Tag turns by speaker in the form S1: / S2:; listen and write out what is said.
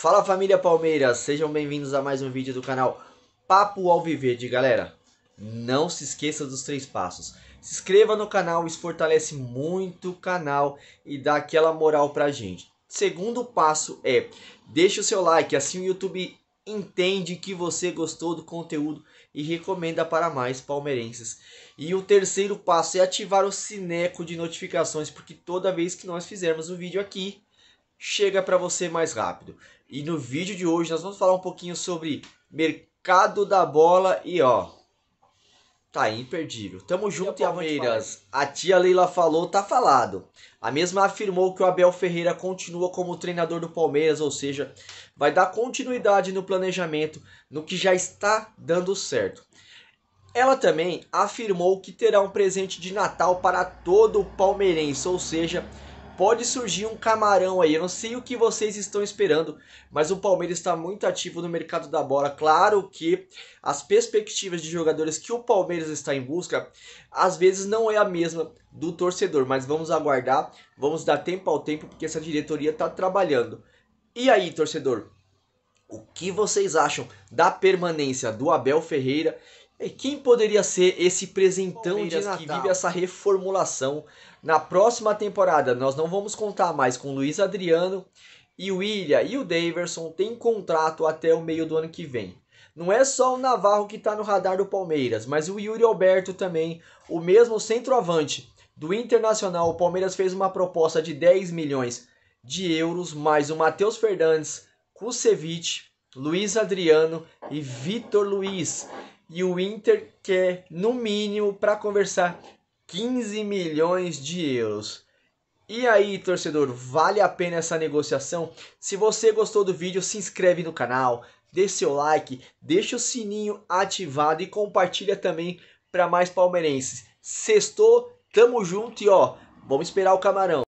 S1: Fala família Palmeiras, sejam bem-vindos a mais um vídeo do canal Papo Alviverde, galera. Não se esqueça dos três passos. Se inscreva no canal, isso fortalece muito o canal e dá aquela moral pra gente. Segundo passo é, deixa o seu like, assim o YouTube entende que você gostou do conteúdo e recomenda para mais palmeirenses. E o terceiro passo é ativar o sineco de notificações, porque toda vez que nós fizermos um vídeo aqui, chega para você mais rápido. E no vídeo de hoje nós vamos falar um pouquinho sobre mercado da bola e ó, tá imperdível. Tamo junto, e Palmeiras. A tia Leila falou, tá falado. A mesma afirmou que o Abel Ferreira continua como treinador do Palmeiras, ou seja, vai dar continuidade no planejamento, no que já está dando certo. Ela também afirmou que terá um presente de Natal para todo o palmeirense, ou seja, pode surgir um camarão aí. Eu não sei o que vocês estão esperando, mas o Palmeiras está muito ativo no mercado da bola. Claro que as perspectivas de jogadores que o Palmeiras está em busca às vezes não é a mesma do torcedor, mas vamos aguardar, vamos dar tempo ao tempo porque essa diretoria está trabalhando. E aí, torcedor? O que vocês acham da permanência do Abel Ferreira e quem poderia ser esse presentão de Natal. que vive essa reformulação? Na próxima temporada, nós não vamos contar mais com Luiz Adriano e o Willian e o Daverson têm contrato até o meio do ano que vem. Não é só o Navarro que está no radar do Palmeiras, mas o Yuri Alberto também, o mesmo centroavante do Internacional. O Palmeiras fez uma proposta de 10 milhões de euros, mais o Matheus Fernandes, Kusevich, Luiz Adriano e Vitor Luiz e o Inter quer, é, no mínimo, para conversar, 15 milhões de euros. E aí, torcedor, vale a pena essa negociação? Se você gostou do vídeo, se inscreve no canal, dê seu like, deixa o sininho ativado e compartilha também para mais palmeirenses. Sextou, tamo junto e ó, vamos esperar o camarão.